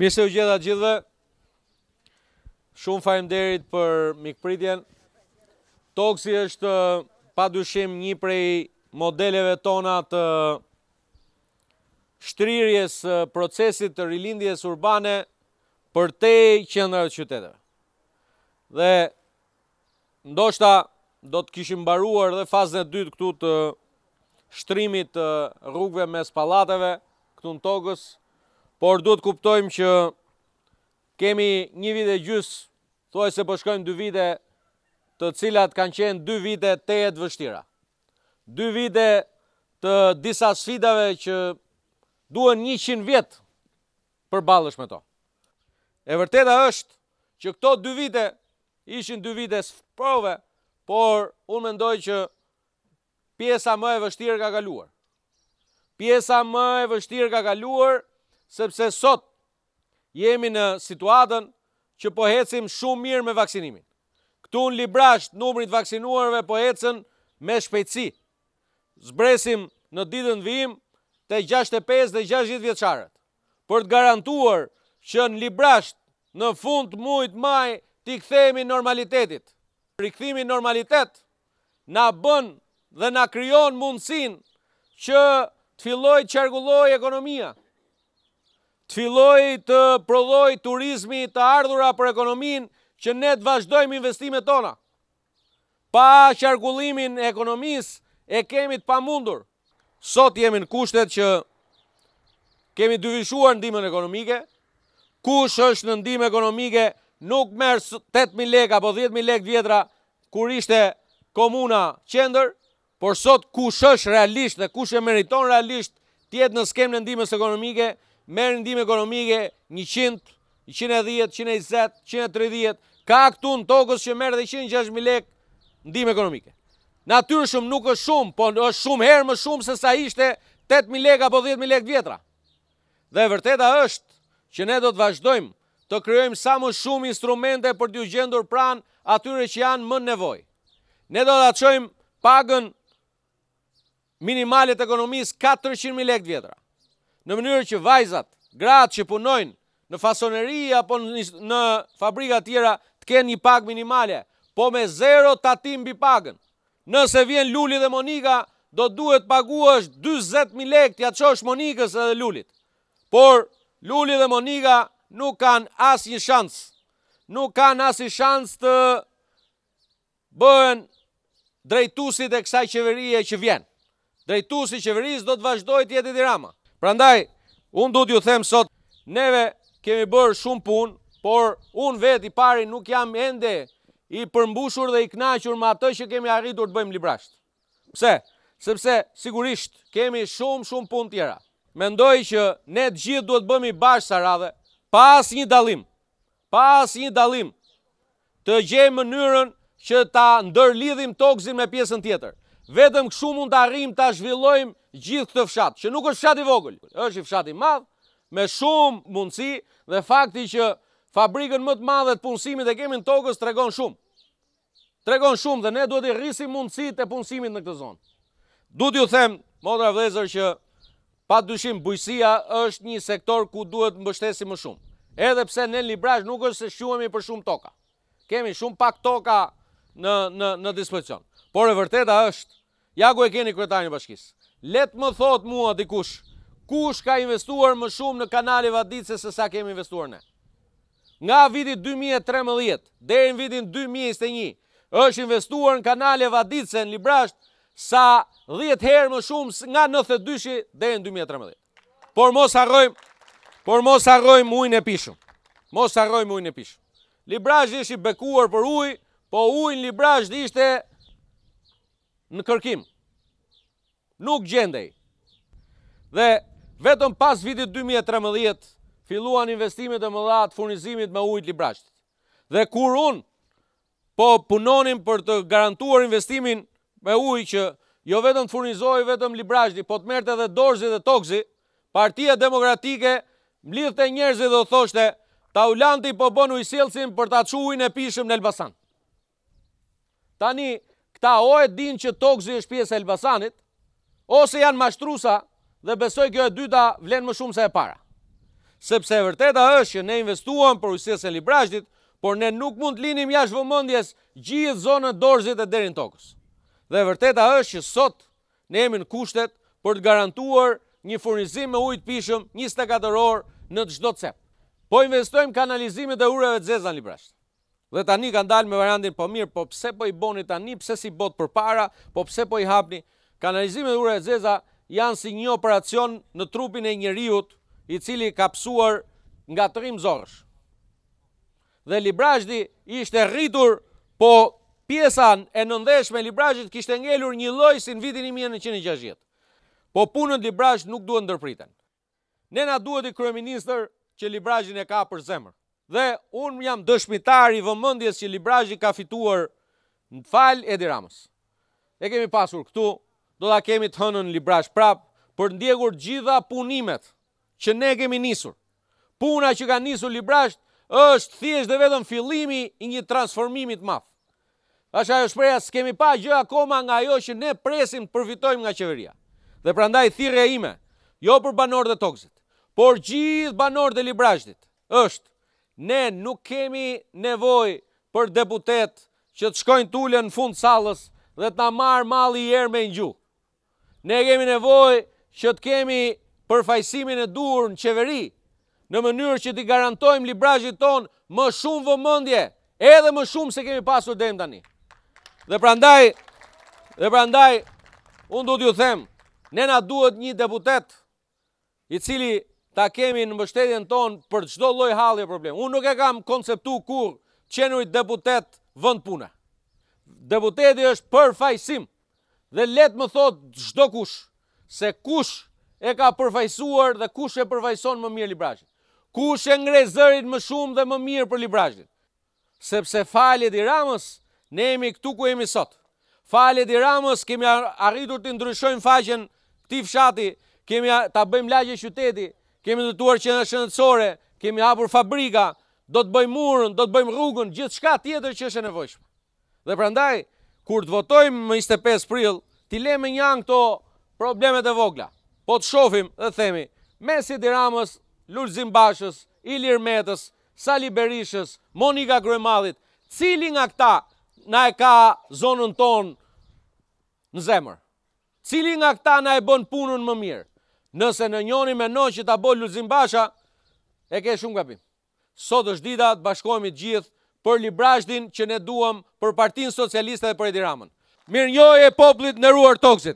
Mirë se u gjitha gjithve, shumë fajmë derit për mikpritjen. Toksi është uh, pa dushim një prej modeleve tona të shtrirjes uh, procesit të rilindjes urbane për te qëndrave të qytetëve. Dhe ndoshta do të kishim baruar dhe fazën e dytë këtu të shtrimit uh, rrugve mes palateve këtu në togës, por duhet kuptojmë që kemi një vit e gjysë, thoi se përshkojmë po dy vite të cilat kanë qenë dy vite të jetë vështira. Dy vite të disa sfidave që duhen një qinë vjetë për balësh me to. E vërteta është që këto dy vite ishin dy vite sprove, por unë mendoj që pjesa më e vështirë ka kaluar. Pjesa më e vështirë ka kaluar, sepse sot jemi në situatën që po hecim shumë mirë me vaksinimin. Këtu në librasht numrit vaksinuarve po hecën me shpejtësi. Zbresim në ditën vim të 65 dhe 60 vjeqarët, për të garantuar që në librasht në fund mujt maj t'i këthemi normalitetit. Rikthimi normalitet na bën dhe na kryon mundësin që të filloj të qergulloj ekonomia, të filloj të prodhoj turizmi të ardhura për ekonomin që ne të vazhdojmë investime tona. Pa qarkullimin e ekonomis e kemi të pamundur. Sot jemi në kushtet që kemi dyvishuar vishuar ndimën ekonomike, kush është në ndimë ekonomike nuk merë 8.000 lek apo 10.000 lek vjetra kur ishte komuna qender, por sot kush është realisht dhe kush e meriton realisht tjetë në skem në ndimës ekonomike, merë ndime ekonomike 100, 110, 120, 130, ka këtu në tokës që merë dhe 106.000 lek ndime ekonomike. Natyrë shumë nuk është shumë, po është shumë herë më shumë se sa ishte 8.000 lek apo 10.000 lek vjetra. Dhe vërteta është që ne do të vazhdojmë të kryojmë sa më shumë instrumente për të gjendur pran atyre që janë më nevoj. Ne do të atëshojmë pagën minimalit ekonomisë 400.000 lek vjetra në mënyrë që vajzat, gratë që punojnë në fasoneri apo në fabrika tjera të kenë një pagë minimale, po me zero tatim bi pagën. Nëse vjen Luli dhe Monika, do duhet paguash 20.000 lek të është Monikës edhe Lulit. Por Luli dhe Monika nuk kanë asë një shansë. Nuk kanë asë një shansë të bëhen drejtusit e kësaj qeverie që vjenë. Drejtusit qeverisë do të vazhdoj të jetit i rama. Prandaj, unë du t'ju them sot, neve kemi bërë shumë punë, por unë vetë i pari nuk jam ende i përmbushur dhe i knaqur ma të që kemi arritur të bëjmë librasht. Pse? Sepse sigurisht kemi shumë shumë punë tjera. Mendoj që ne të gjithë duhet bëmi bashkë sa radhe, pas një dalim, pas një dalim, të gjejmë mënyrën që ta ndërlidhim toksin me pjesën tjetër vetëm këshu mund të arim të zhvillojmë gjithë këtë fshatë, që nuk është fshatë i vogël, është i fshatë i madhë, me shumë mundësi dhe fakti që fabrikën më të madhët punësimit e kemi në tokës të regon shumë. Të regon shumë dhe ne duhet i rrisim mundësi të punësimit në këtë zonë. Duhet ju them, modra vlezër, që pa të bujësia është një sektor ku duhet më më shumë. Edhe pse në Librash nuk është se shumëmi për shumë toka. Kemi shumë pak toka në dispozicion. Por e vërteta është, ja ku e keni kretarën e bashkisë, letë më thotë mua dikush, kush ka investuar më shumë në kanali vadit se sa kemi investuar ne. Nga vidit 2013, dhe në vitin 2021, është investuar në kanale vaditse në Librasht sa 10 herë më shumë nga 92 dhe në 2013. Por mos harrojmë, por mos harrojmë ujnë e pishëm. Mos harrojmë ujnë e pishëm. Librasht ishi bekuar për ujnë po ujnë librasht ishte në kërkim. Nuk gjendej. Dhe vetëm pas vitit 2013, filluan investimit dhe më dhatë furnizimit me ujtë librasht. Dhe kur unë po punonim për të garantuar investimin me ujtë që jo vetëm të furnizoj vetëm librashti, po të merte dhe dorzi dhe toksi, partia demokratike mlidhë të njerëzi dhe thoshte, ta ulanti po bonu i sielësim për ta quin e pishëm në Elbasan. Tani, këta o e din që tokë është pjesë e Elbasanit, ose janë mashtrusa dhe besoj kjo e dyta vlenë më shumë se e para. Sepse e vërteta është që ne investuam për usisës e Librashtit, por ne nuk mund të linim jashtë vëmëndjes gjithë zonën dorëzit e derin tokës. Dhe e vërteta është që sot ne emin kushtet për të garantuar një furnizim me ujtë pishëm 24 orë në të gjdo të sepë. Po investojmë kanalizimit e ureve të zezan Librashtit. Dhe tani kanë dalë me variantin po mirë, po pse po i boni tani, pse si bot për para, po pse po i hapni. Kanalizime dhe ure e zeza janë si një operacion në trupin e njëriut i cili ka pësuar nga të rrimë Dhe Librajdi ishte rritur, po pjesan e nëndeshme Librajdi kishte ngelur një loj si në vitin i 1960. Po punën Librajdi nuk duhet ndërpritan. Nena duhet i kërëministër që Librajdi në ka për zemër dhe unë jam dëshmitar i vëmëndjes që Librajji ka fituar në falë Edi ramos. E kemi pasur këtu, do da kemi të hënën Librajsh prapë për ndjekur gjitha punimet që ne kemi nisur. Puna që ka nisur Librajsh është thjesht dhe vetëm fillimi i një transformimit mafë. Asha e shpreja, s'kemi pa gjë akoma nga jo që ne presim përfitojmë nga qeveria. Dhe prandaj thire e ime, jo për banor dhe toksit, por gjithë banor dhe librashtit, është ne nuk kemi nevoj për deputet që të shkojnë tullë në fund salës dhe të marë mali i erë me një gjuhë. Ne kemi nevoj që të kemi përfajsimin e dur në qeveri, në mënyrë që t'i garantojmë librajit tonë më shumë vëmëndje, edhe më shumë se kemi pasur dhejmë tani. Dhe prandaj, dhe prandaj, unë du t'ju themë, ne na duhet një deputet i cili ta kemi në mështetjen tonë për qdo loj halje problem. Unë nuk e kam konceptu kur qenurit deputet vënd puna. Deputeti është përfajsim dhe letë më thotë qdo kush, se kush e ka përfajsuar dhe kush e përfajson më mirë librashin. Kush e ngrej zërit më shumë dhe më mirë për librashin. Sepse falet i ramës, ne jemi këtu ku jemi sot. Falet i ramës, kemi arritur të ndryshojnë faqen këti fshati, kemi të bëjmë lagje qyteti, kemi ndërtuar në shëndetësore, kemi hapur fabrika, do të bëjmë murën, do të bëjmë rrugën, gjithçka tjetër që është e nevojshme. Dhe prandaj kur të votojmë më 25 prill, ti lëmë me një këto problemet e vogla. Po të shohim dhe themi, Mesi Diramës, Lulzim Bashës, Ilir Metës, Sali Berishës, Monika Gruemallit, cili nga këta na e ka zonën tonë në zemër? Cili nga këta na e bën punën më mirë? Nëse në njoni me në që ta bo lullëzim basha, e ke shumë kapim. Sot është dita të bashkojmë i gjithë për librashtin që ne duham për partinë socialiste dhe për edhiramën. Mirë njoj e poplit në ruar toksit.